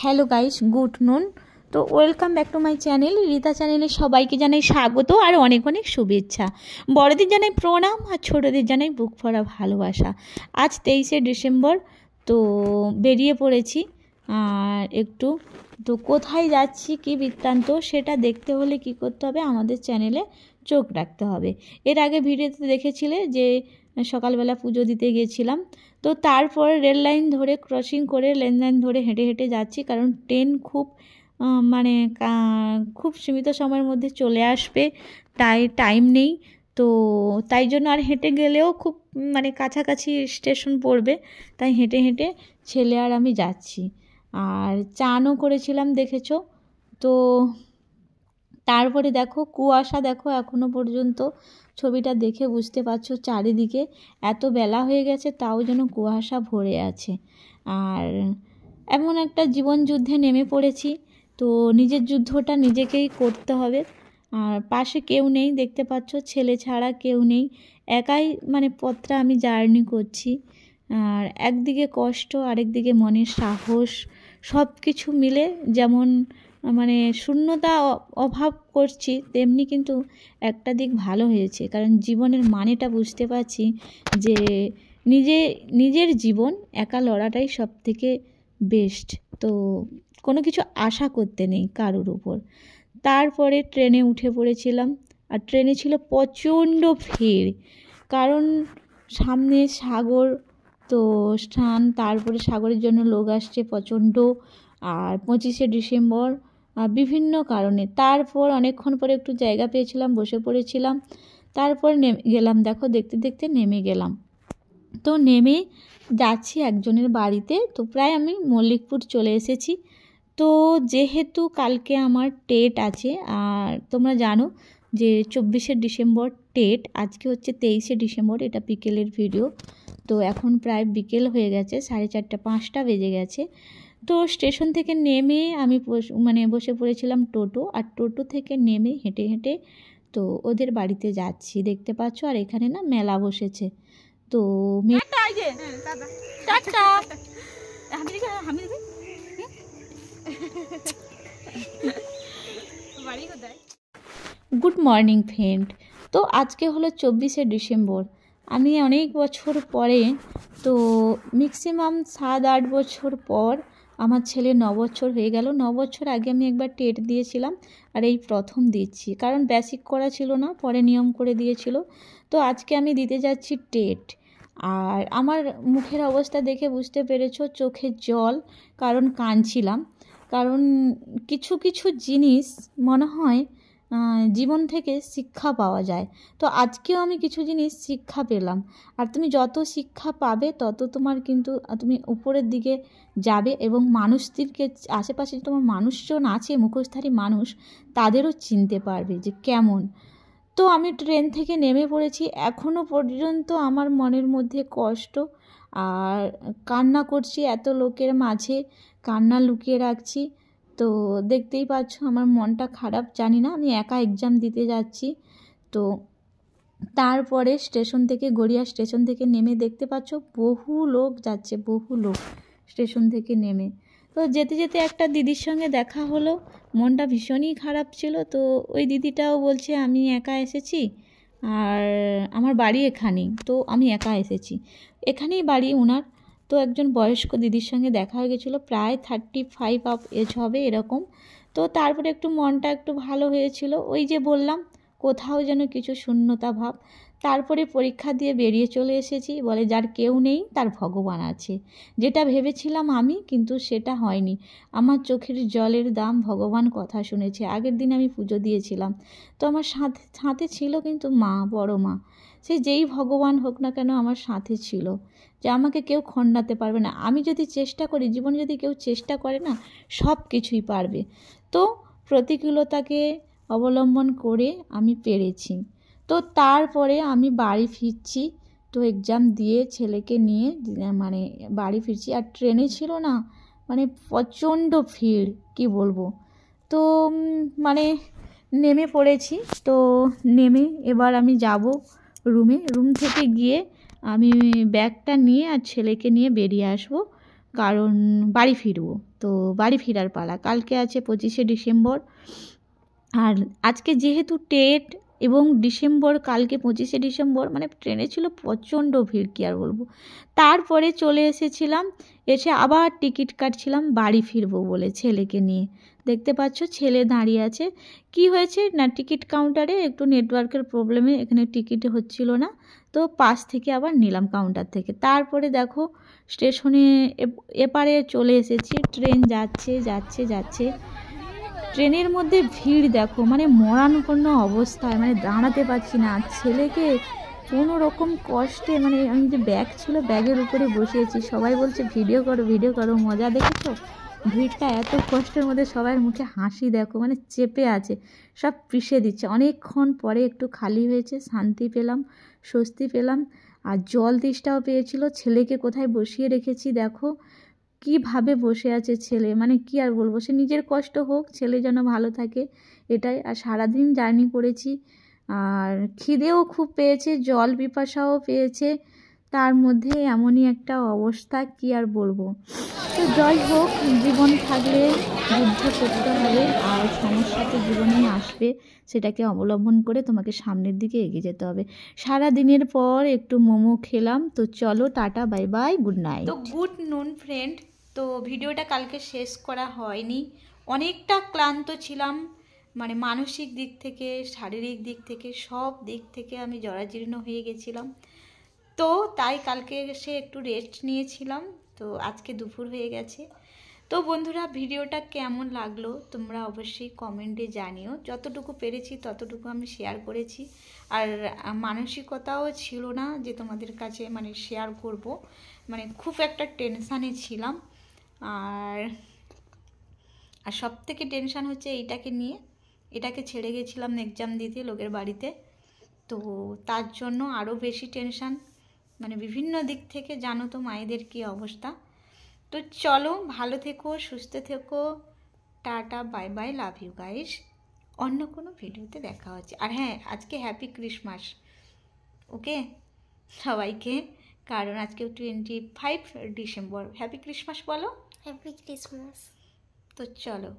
Hello guys good noon তো welcome back to my channel Rita চ্যানেলে সবাইকে জানাই স্বাগত আর অনেক অনেক শুভেচ্ছা বড়দের জানাই প্রণাম আর ছোটোদের জানাই বুক ভরা ভালোবাসা আজ তেইশে ডিসেম্বর তো বেরিয়ে পড়েছি আর একটু তো কোথায় যাচ্ছি কি বৃত্তান্ত সেটা দেখতে হলে কি করতে হবে আমাদের চ্যানেলে চোখ রাখতে হবে এর আগে ভিডিওতে দেখেছিলে যে সকালবেলা পুজো দিতে গিয়েছিলাম তো তারপর রেল লাইন ধরে ক্রসিং করে রেল লাইন ধরে হেঁটে হেঁটে যাচ্ছি কারণ ট্রেন খুব মানে খুব সীমিত সময়ের মধ্যে চলে আসবে তাই টাইম নেই তো তাই জন্য আর হেঁটে গেলেও খুব মানে কাছাকাছি স্টেশন পড়বে তাই হেঁটে হেঁটে ছেলে আর আমি যাচ্ছি আর চানও করেছিলাম দেখেছো তো তারপরে দেখো কুয়াশা দেখো এখনও পর্যন্ত ছবিটা দেখে বুঝতে পারছো চারিদিকে এত বেলা হয়ে গেছে তাও যেন কুয়াশা ভরে আছে আর এমন একটা জীবন যুদ্ধে নেমে পড়েছি তো নিজের যুদ্ধটা নিজেকেই করতে হবে আর পাশে কেউ নেই দেখতে পাচ্ছ ছেলে ছাড়া কেউ নেই একাই মানে পথটা আমি জার্নি করছি আর একদিকে কষ্ট আরেকদিকে মনের সাহস সব কিছু মিলে যেমন মানে শূন্যতা অভাব করছি তেমনি কিন্তু একটা দিক ভালো হয়েছে কারণ জীবনের মানেটা বুঝতে পারছি যে নিজে নিজের জীবন একা লড়াটাই সব থেকে বেস্ট তো কোনো কিছু আশা করতে নেই কারোর উপর তারপরে ট্রেনে উঠে পড়েছিলাম আর ট্রেনে ছিল প্রচণ্ড ভিড় কারণ সামনে সাগর তো স্নান তারপরে সাগরের জন্য লোক আসছে প্রচণ্ড আর পঁচিশে ডিসেম্বর বিভিন্ন কারণে তারপর অনেকক্ষণ পরে একটু জায়গা পেয়েছিলাম বসে পড়েছিলাম তারপর নেমে গেলাম দেখো দেখতে দেখতে নেমে গেলাম তো নেমে যাচ্ছি একজনের বাড়িতে তো প্রায় আমি মল্লিকপুর চলে এসেছি তো যেহেতু কালকে আমার টেট আছে আর তোমরা জানো যে চব্বিশে ডিসেম্বর টেট আজকে হচ্ছে তেইশে ডিসেম্বর এটা বিকেলের ভিডিও তো এখন প্রায় বিকেল হয়ে গেছে সাড়ে চারটা পাঁচটা বেজে গেছে তো স্টেশন থেকে নেমে আমি মানে বসে পড়েছিলাম টোটো আর টোটো থেকে নেমে হেঁটে হেঁটে তো ওদের বাড়িতে যাচ্ছি দেখতে পাচ্ছ আর এখানে না মেলা বসেছে তো হ্যাঁ, হ্যাঁ। গুড মর্নিং ফ্রেন্ড তো আজকে হলো চব্বিশে ডিসেম্বর আমি অনেক বছর পরে তো ম্যাক্সিমাম সাত আট বছর পর আমার ছেলে নবছর হয়ে গেল নবছর আগে আমি একবার টেট দিয়েছিলাম আর এই প্রথম দিচ্ছি কারণ বেসিক করা ছিল না পরে নিয়ম করে দিয়েছিল তো আজকে আমি দিতে যাচ্ছি টেট আর আমার মুখের অবস্থা দেখে বুঝতে পেরেছ চোখের জল কারণ কাঁদছিলাম কারণ কিছু কিছু জিনিস মনে হয় জীবন থেকে শিক্ষা পাওয়া যায় তো আজকেও আমি কিছু জিনিস শিক্ষা পেলাম আর তুমি যত শিক্ষা পাবে তত তোমার কিন্তু তুমি উপরের দিকে যাবে এবং মানুষদেরকে আশেপাশে তোমার মানুষজন আছে মুখোশধারী মানুষ তাদেরও চিনতে পারবে যে কেমন তো আমি ট্রেন থেকে নেমে পড়েছি এখনও পর্যন্ত আমার মনের মধ্যে কষ্ট আর কান্না করছি এত লোকের মাঝে কান্না লুকিয়ে রাখছি তো দেখতেই পাচ্ছ আমার মনটা খারাপ জানি না আমি একা এক্সাম দিতে যাচ্ছি তো তারপরে স্টেশন থেকে গড়িয়া স্টেশন থেকে নেমে দেখতে পাচ্ছ বহু লোক যাচ্ছে বহু লোক স্টেশন থেকে নেমে তো যেতে যেতে একটা দিদির সঙ্গে দেখা হলো মনটা ভীষণই খারাপ ছিল তো ওই দিদিটাও বলছে আমি একা এসেছি আর আমার বাড়ি এখানেই তো আমি একা এসেছি এখানেই বাড়ি ওনার তো একজন বয়স্ক দিদির সঙ্গে দেখা হয়ে গেছিলো প্রায় থার্টি ফাইভ আপ এজ হবে এরকম তো তারপরে একটু মনটা একটু ভালো হয়েছিল ওই যে বললাম কোথাও যেন কিছু শূন্যতা ভাব তারপরে পরীক্ষা দিয়ে বেরিয়ে চলে এসেছি বলে যার কেউ নেই তার ভগবান আছে যেটা ভেবেছিলাম আমি কিন্তু সেটা হয়নি আমার চোখের জলের দাম ভগবান কথা শুনেছে আগের দিন আমি পুজো দিয়েছিলাম তো আমার সাথে সাথে ছিল কিন্তু মা বড় মা সে যেই ভগবান হোক না কেন আমার সাথে ছিল যে আমাকে কেউ খণ্ডাতে পারবে না আমি যদি চেষ্টা করি জীবনে যদি কেউ চেষ্টা করে না সব কিছুই পারবে তো প্রতিকূলতাকে অবলম্বন করে আমি পেরেছি তো তারপরে আমি বাড়ি ফিরছি তো এক্সাম দিয়ে ছেলেকে নিয়ে মানে বাড়ি ফিরছি আর ট্রেনে ছিল না মানে প্রচণ্ড ভিড় কি বলবো তো মানে নেমে পড়েছি তো নেমে এবার আমি যাব রুমে রুম থেকে গিয়ে আমি ব্যাগটা নিয়ে আর ছেলেকে নিয়ে বেরিয়ে আসব কারণ বাড়ি ফিরবো তো বাড়ি ফেরার পালা কালকে আছে পঁচিশে ডিসেম্বর আর আজকে যেহেতু টেট এবং ডিসেম্বর কালকে পঁচিশে ডিসেম্বর মানে ট্রেনে ছিল প্রচণ্ড ভিড় কী আর বলবো তারপরে চলে এসেছিলাম এসে আবার টিকিট কাটছিলাম বাড়ি ফিরবো বলে ছেলেকে নিয়ে দেখতে পাচ্ছ ছেলে দাঁড়িয়ে আছে কি হয়েছে না টিকিট কাউন্টারে একটু নেটওয়ার্কের প্রবলেমে এখানে টিকিট হচ্ছিল না তো পাশ থেকে আবার নিলাম কাউন্টার থেকে তারপরে দেখো স্টেশনে এপারে চলে এসেছি ট্রেন যাচ্ছে যাচ্ছে যাচ্ছে ট্রেনের মধ্যে ভিড় দেখো মানে মরানপূর্ণ অবস্থায় মানে দাঁড়াতে পারছি না ছেলেকে কোনো রকম কষ্টে মানে আমি যে ব্যাগ ছিল ব্যাগের উপরে বসিয়েছি সবাই বলছে ভিডিও করো ভিডিও করো মজা দেখেছো ভিড়টা এত কষ্টের মধ্যে সবার মুখে হাসি দেখো মানে চেপে আছে সব পিষে দিচ্ছে অনেকক্ষণ পরে একটু খালি হয়েছে শান্তি পেলাম স্বস্তি পেলাম আর জল তেষ্টাও পেয়েছিল ছেলেকে কোথায় বসিয়ে রেখেছি দেখো কিভাবে বসে আছে ছেলে মানে কি আর বলবো সে নিজের কষ্ট হোক ছেলে যেন ভালো থাকে এটাই আর সারাদিন জার্নি করেছি আর খিদেও খুব পেয়েছে জল পিপাসাও পেয়েছে তার মধ্যে এমনই একটা অবস্থা কি আর বলবো তো যাই হোক জীবন থাকলে যুদ্ধ করতে হবে আর সমস্যা তো জীবনে আসবে সেটাকে অবলম্বন করে তোমাকে সামনের দিকে এগিয়ে যেতে হবে সারা দিনের পর একটু মোমো খেলাম তো চলো tata bye bye good night তো গুড নুন ফ্রেন্ড তো ভিডিওটা কালকে শেষ করা হয়নি অনেকটা ক্লান্ত ছিলাম মানে মানসিক দিক থেকে শারীরিক দিক থেকে সব দিক থেকে আমি জরাজীর্ণ হয়ে গেছিলাম তো তাই কালকে এসে একটু রেস্ট নিয়েছিলাম তো আজকে দুপুর হয়ে গেছে তো বন্ধুরা ভিডিওটা কেমন লাগলো তোমরা অবশ্যই কমেন্টে জানিও যতটুকু পেরেছি ততটুকু আমি শেয়ার করেছি আর মানসিকতাও ছিল না যে তোমাদের কাছে মানে শেয়ার করব মানে খুব একটা টেনশানে ছিলাম আর আর সব থেকে টেনশান হচ্ছে এইটাকে নিয়ে এটাকে ছেড়ে গেছিলাম এক্সাম দিতে লোকের বাড়িতে তো তার জন্য আরও বেশি টেনশান মানে বিভিন্ন দিক থেকে জানো তো মায়েদের কী অবস্থা তো চলো ভালো থেকো সুস্থ থেকো tata bye bye love you guys অন্য কোনো ভিডিওতে দেখা হচ্ছে আর হ্যাঁ আজকে হ্যাপি ক্রিসমাস ওকে সবাইকে কারণ আজকে twenty five December happy Christmas বলো হ্যাপি ক্রিসমাস তো চলো